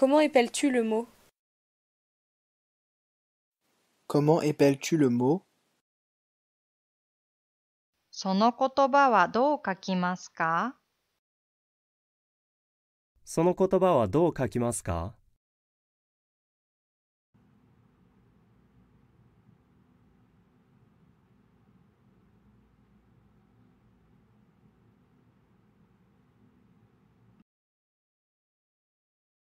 Comment épelles-tu le mot Comment épelles-tu le mot その言葉はどう書きますかその言葉はどう書きますか